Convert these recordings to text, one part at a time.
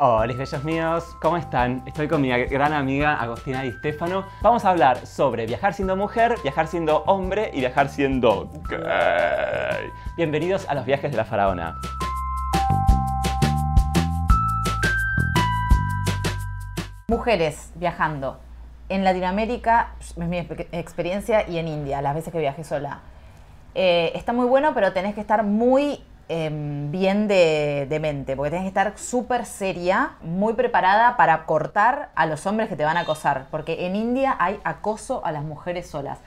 Hola, bellos míos, ¿cómo están? Estoy con mi gran amiga Agostina Di Stefano. Vamos a hablar sobre viajar siendo mujer, viajar siendo hombre y viajar siendo gay. Bienvenidos a los viajes de la faraona. Mujeres viajando en Latinoamérica, es mi experiencia, y en India, las veces que viajé sola. Eh, está muy bueno, pero tenés que estar muy Em, bien de, de, mente, porque tienes que estar súper seria, muy preparada para cortar a los hombres que te van a acosar, porque en India hay acoso a las mujeres solas.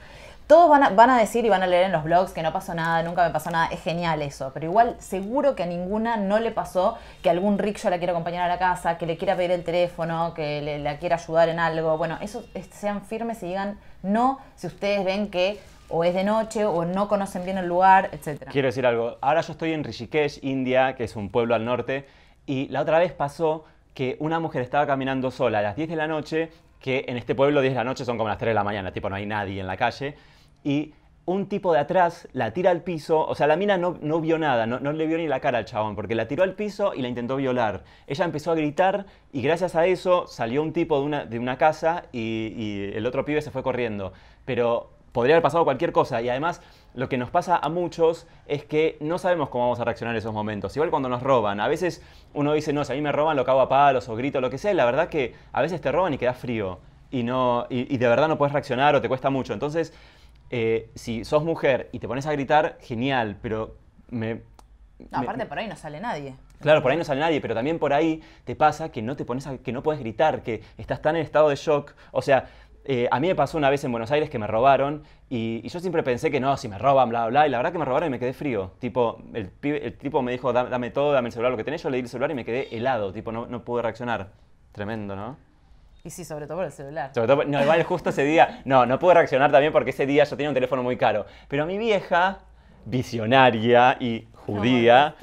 Todos van a, decir y van a leer en los blogs que no pasó nada, nunca me pasó nada, es genial eso, pero igual seguro que a ninguna no le pasó que algún rick la quiera acompañar a la casa, que le quiera pedir el teléfono, que le, la quiera ayudar en algo. Bueno, eso sean firmes y digan no si ustedes ven que o es de noche o no conocen bien el lugar, etc. Quiero decir algo, ahora yo estoy en Rishikesh, India, que es un pueblo al norte, y la otra vez pasó que una mujer estaba caminando sola a las 10 de la noche, que en este pueblo 10 de la noche son como las 3 de la mañana, tipo no hay nadie en la calle, y un tipo de atrás la tira al piso, o sea, la mina no, vio nada, no, le vio ni la cara al chabón, porque la tiró al piso y la intentó violar. Ella empezó a gritar y gracias a eso salió un tipo de una, casa y, el otro pibe se fue corriendo. Pero podría haber pasado cualquier cosa y además lo que nos pasa a muchos es que no sabemos cómo vamos a reaccionar en esos momentos. Igual cuando nos roban, a veces uno dice, no, si a mí me roban lo cago a palos o grito, lo que sea, la verdad que a veces te roban y queda frío y, y de verdad no puedes reaccionar o te cuesta mucho. Entonces, eh, si sos mujer y te pones a gritar, genial, pero me... aparte por ahí no sale nadie. Claro, por ahí no sale nadie, pero también por ahí te pasa que no te pones a, que no puedes gritar, que estás tan en estado de shock. O sea, eh, a mí me pasó una vez en Buenos Aires que me robaron y, yo siempre pensé que no, si me roban, bla, bla, y la verdad que me robaron y me quedé frío. Tipo, el, tipo me dijo, dame, todo, dame el celular, lo que tenés, yo le di el celular y me quedé helado, tipo, no, no pude reaccionar. Tremendo, ¿no? Y sí, sobre todo por el celular. Sobre todo, no, igual justo ese día, no, no pude reaccionar también porque ese día yo tenía un teléfono muy caro. Pero mi vieja, visionaria y judía,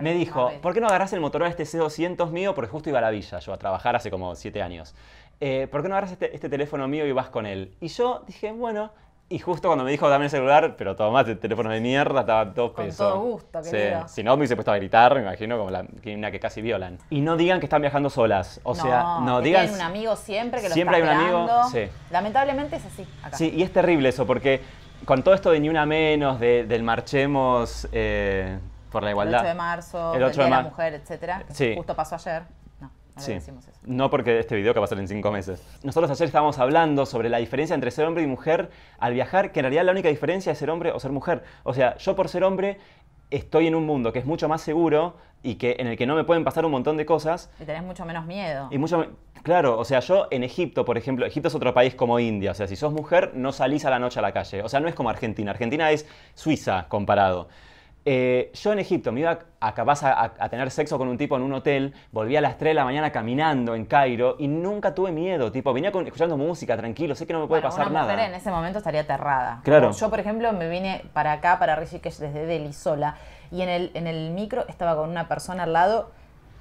me dijo, ¿por qué no agarras el Motorola este C200 mío? Porque justo iba a la villa yo a trabajar hace como siete años. Eh, ¿Por qué no agarras este, este teléfono mío y vas con él? Y yo dije, bueno, y justo cuando me dijo, dame el celular, pero todo más el teléfono de mierda, estaba todo Con todo gusto, Si no, me hubiese puesto a gritar, me imagino, como la una que casi violan. Y no digan que están viajando solas. O sea, no que Hay un amigo siempre que lo Siempre hay un amigo, Lamentablemente es así Sí, y es terrible eso, porque con todo esto de ni una menos, del marchemos eh, por la igualdad. el 8 de marzo, el Día de la Mujer, etcétera, justo pasó ayer sí. No porque este video que va a ser en cinco meses. Nosotros ayer estábamos hablando sobre la diferencia entre ser hombre y mujer al viajar, que en realidad la única diferencia es ser hombre o ser mujer. O sea, yo por ser hombre estoy en un mundo que es mucho más seguro y que en el que no me pueden pasar un montón de cosas. Y tenés mucho menos miedo. Y mucho claro, o sea, yo en Egipto, por ejemplo, Egipto es otro país como India, o sea, si sos mujer no salís a la noche a la calle, o sea, no es como Argentina, Argentina es Suiza comparado. Eh, yo en Egipto me iba a, capaz a, tener sexo con un tipo en un hotel, volví a las 3 de la mañana caminando en Cairo y nunca tuve miedo, tipo, venía escuchando música, tranquilo, sé que no me puede pasar una nada. mujer en ese momento estaría aterrada. Claro. yo, por ejemplo, me vine para acá, para Rishikesh, desde Delhi sola y en el, micro estaba con una persona al lado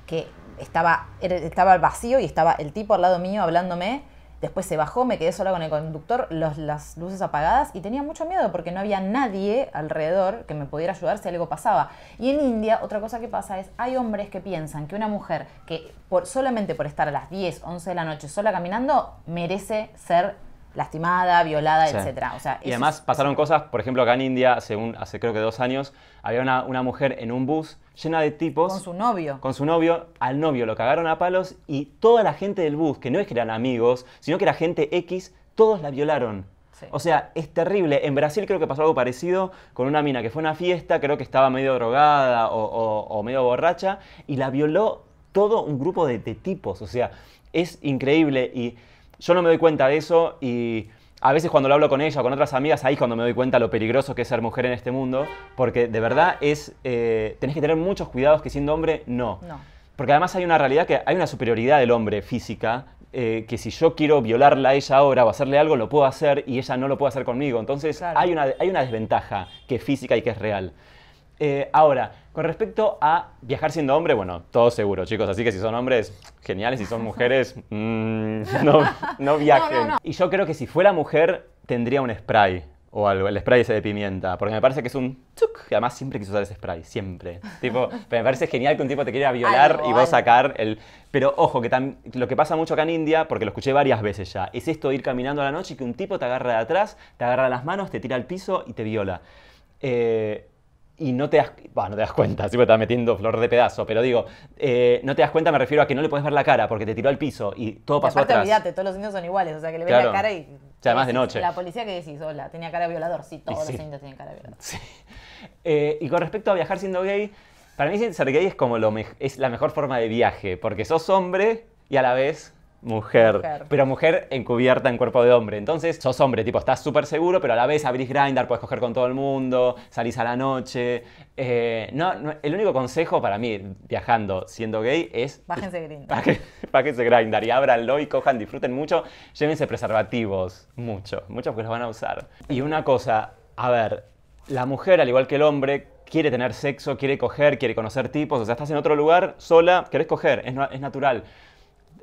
que estaba, estaba vacío y estaba el tipo al lado mío hablándome Después se bajó, me quedé sola con el conductor, las luces apagadas y tenía mucho miedo porque no había nadie alrededor que me pudiera ayudar si algo pasaba. Y en India, otra cosa que pasa es, hay hombres que piensan que una mujer que por, solamente por estar a las 10, 11 de la noche sola caminando, merece ser lastimada, violada, etc. etcétera. O sea, y además pasaron cosas, por ejemplo, acá en India, hace, creo que dos años, había una, mujer en un bus llena de tipos. Con su novio. Con su novio, al novio lo cagaron a palos y toda la gente del bus, que no es que eran amigos, sino que era gente X, todos la violaron. O sea, es terrible. En Brasil creo que pasó algo parecido con una mina que fue a una fiesta, creo que estaba medio drogada o, medio borracha, y la violó todo un grupo de, de tipos. O sea, es increíble y yo no me doy cuenta de eso y a veces cuando lo hablo con ella o con otras amigas, ahí es cuando me doy cuenta lo peligroso que es ser mujer en este mundo, porque de verdad es, eh, tenés que tener muchos cuidados que siendo hombre no. Porque además hay una realidad que hay una superioridad del hombre física, eh, que si yo quiero violarla a ella ahora o hacerle algo, lo puedo hacer y ella no lo puede hacer conmigo. Entonces hay, hay una desventaja que es física y que es real. Eh, ahora, con respecto a viajar siendo hombre, bueno, todo seguro, chicos. Así que si son hombres, geniales. Si son mujeres, mm, no, viajen. y yo creo que si fuera mujer, tendría un spray o algo, el spray ese de pimienta, porque me parece que es un tzuc, y además siempre quiso usar ese spray, siempre. Tipo, me parece genial que un tipo te quiera violar y vos sacar el... Pero ojo, que lo que pasa mucho acá en India, porque lo escuché varias veces ya, es esto de ir caminando a la noche y que un tipo te agarra de atrás, te agarra las manos, te tira al piso y te viola. Eh, y no te das, bah, no te das cuenta, estás metiendo flor de pedazo, pero digo, eh, no te das cuenta, me refiero a que no le puedes ver la cara porque te tiró al piso y todo pasó aparte, atrás. todos los niños son iguales, o sea, que le ves la cara y... además de noche. La policía que decís, hola, tenía cara de violador, sí, todos los indios tienen cara de violador. Sí. Eh, y con respecto a viajar siendo gay, para mí ser gay es como lo es la mejor forma de viaje, porque sos hombre y a la vez Mujer. Pero mujer encubierta en cuerpo de hombre. Entonces, sos hombre, tipo, estás súper seguro, pero a la vez abrís grindar puedes coger con todo el mundo, salís a la noche. Eh, no, el único consejo para mí, viajando, siendo gay, es. Bájense Grindr. Bájense Grindr y ábranlo y cojan, disfruten mucho. Llévense preservativos, mucho, muchos porque los van a usar. Y una cosa, a ver, la mujer, al igual que el hombre, quiere tener sexo, quiere coger, quiere conocer tipos. O sea, estás en otro lugar, sola, querés coger, es, es natural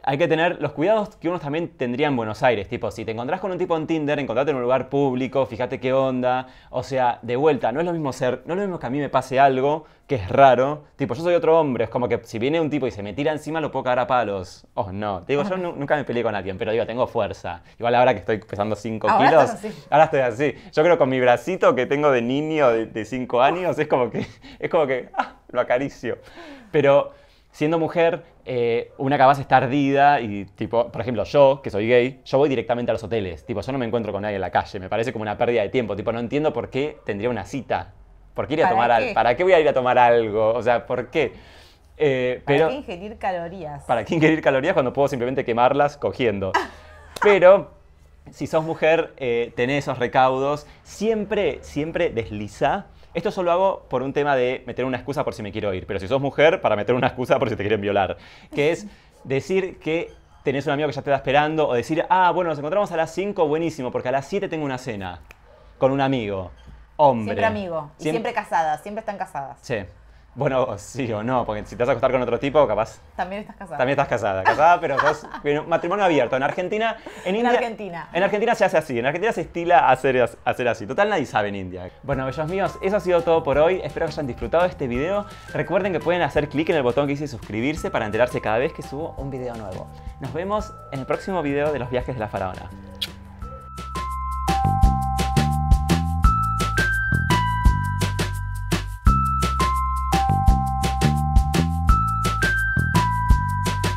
hay que tener los cuidados que uno también tendría en Buenos Aires. Tipo, si te encontrás con un tipo en Tinder, encontrate en un lugar público, fíjate qué onda. O sea, de vuelta, no es lo mismo ser, no es lo mismo que a mí me pase algo que es raro. Tipo, yo soy otro hombre, es como que si viene un tipo y se me tira encima, lo puedo cagar a palos. Oh, no. digo, yo nunca me peleé con alguien, pero digo, tengo fuerza. Igual ahora que estoy pesando 5 kilos, ahora estoy así. Yo creo que con mi bracito que tengo de niño de 5 años, es como que, es como que, ah, lo acaricio. Pero siendo mujer, eh, una cabeza está ardida y, tipo, por ejemplo, yo, que soy gay, yo voy directamente a los hoteles. Tipo, yo no me encuentro con nadie en la calle. Me parece como una pérdida de tiempo. Tipo, no entiendo por qué tendría una cita. ¿Por qué ir a ¿Para tomar algo? ¿Para qué voy a ir a tomar algo? O sea, ¿por qué? Eh, ¿Para qué ingerir calorías? ¿Para qué ingerir calorías cuando puedo simplemente quemarlas cogiendo? Pero si sos mujer, eh, tenés esos recaudos. Siempre, siempre desliza esto solo hago por un tema de meter una excusa por si me quiero ir, pero si sos mujer, para meter una excusa por si te quieren violar, que es decir que tenés un amigo que ya te está esperando o decir, ah, bueno, nos encontramos a las 5, buenísimo, porque a las 7 tengo una cena con un amigo. Hombre. Siempre amigo. Y siempre, siempre casadas, siempre están casadas. Sí. Bueno, sí o no, porque si te vas a acostar con otro tipo, capaz. También estás casada. También estás casada. Casada, pero sos matrimonio abierto. En Argentina. En, Argentina. En Argentina se hace así. En Argentina se estila hacer, hacer así. Total, nadie sabe en India. Bueno, bellos míos, eso ha sido todo por hoy. Espero que hayan disfrutado de este video. Recuerden que pueden hacer clic en el botón que dice suscribirse para enterarse cada vez que subo un video nuevo. Nos vemos en el próximo video de los viajes de la faraona.